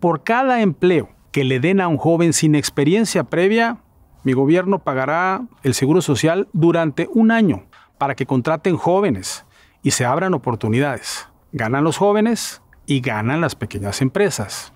Por cada empleo que le den a un joven sin experiencia previa, mi gobierno pagará el Seguro Social durante un año para que contraten jóvenes y se abran oportunidades. Ganan los jóvenes y ganan las pequeñas empresas.